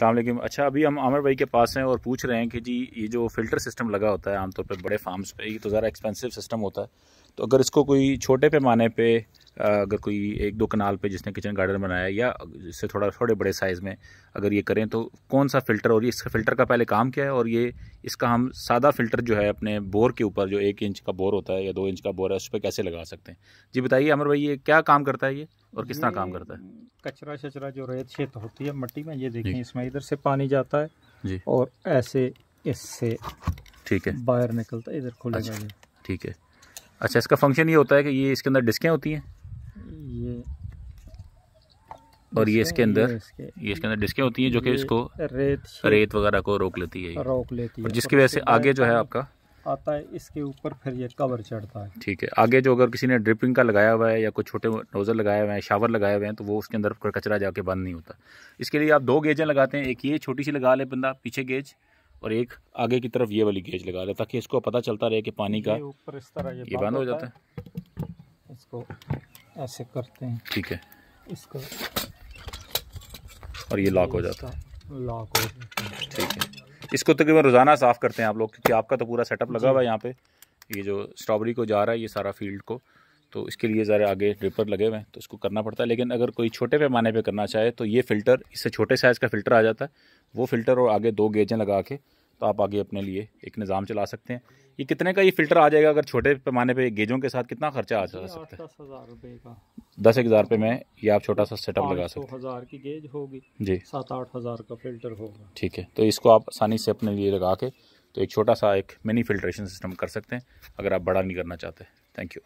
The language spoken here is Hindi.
सलामकुम अच्छा अभी हम आमिर भाई के पास हैं और पूछ रहे हैं कि जी ये जो फ़िल्टर सिस्टम लगा होता है आमतौर पर बड़े फार्म्स पे ये तो ज़रा एक्सपेंसिव सिस्टम होता है तो अगर इसको कोई छोटे पैमाने पे अगर कोई एक दो कनाल पे जिसने किचन गार्डन बनाया या इससे थोड़ा थोड़े बड़े साइज़ में अगर ये करें तो कौन सा फ़िल्टर और इस फ़िल्टर का पहले काम क्या है और ये इसका हम सादा फ़िल्टर जो है अपने बोर के ऊपर जो एक इंच का बोर होता है या दो इंच का बोर है उस पर कैसे लगा सकते हैं जी बताइए अमर भाई ये क्या काम करता है ये और किस तरह काम करता है कचरा शचरा जो रेत शेत होती है मट्टी में ये देखें इसमें इधर से पानी जाता है जी और ऐसे इससे ठीक है बाहर निकलता है इधर खुलेगा अच्छा, ठीक है अच्छा इसका फंक्शन ये होता है कि ये इसके अंदर डिस्कें होती हैं और ये इसके अंदर ये इसके, अंदर डिस्कें होती हैं जो कि इसको रेत रेत वगैरह को रोक लेती है रोक लेती है जिसकी वजह से आगे जो है आपका आता है इसके ऊपर फिर ये कवर चढ़ता है ठीक है आगे जो अगर किसी ने ड्रिपिंग का लगाया हुआ है या कुछ छोटे नोजल लगाए हुए हैं शावर लगाए हुए हैं तो वो उसके अंदर कचरा जाके बंद नहीं होता इसके लिए आप दो गेजें लगाते हैं एक ये छोटी सी लगा ले बंदा पीछे गेज और एक आगे की तरफ ये वाली गेज लगा ले ताकि इसको पता चलता रहे कि पानी का ऊपर इस तरह ये बंद हो जाता है इसको ऐसे करते हैं ठीक है इसको और ये लॉक हो जाता है लॉक हो ठीक है इसको तकरीबन रोज़ाना साफ़ करते हैं आप लोग क्योंकि आपका तो पूरा सेटअप लगा हुआ है यहाँ पे ये जो स्ट्रॉबेरी को जा रहा है ये सारा फील्ड को तो इसके लिए ज़रा आगे ड्रिपर लगे हुए हैं तो इसको करना पड़ता है लेकिन अगर कोई छोटे पैमाने पर करना चाहे तो ये फ़िल्टर इससे छोटे साइज़ का फ़िल्टर आ जाता है वो फ़िल्टर और आगे दो गेजें लगा के तो आप आगे अपने लिए एक निज़ाम चला सकते हैं ये कितने का ये फ़िल्टर आ जाएगा अगर छोटे पैमाने पे गेजों के साथ कितना खर्चा आ जा सकता है दस एक हज़ार रुपये में ये आप छोटा सा सेटअप लगा सकते हैं हज़ार की गेज होगी जी सात आठ हज़ार का फ़िल्टर होगा ठीक है तो इसको आप आसानी से अपने लिए लगा के तो एक छोटा सा एक मिनी फिल्ट्रेशन सिस्टम कर सकते हैं अगर आप बड़ा नहीं करना चाहते थैंक यू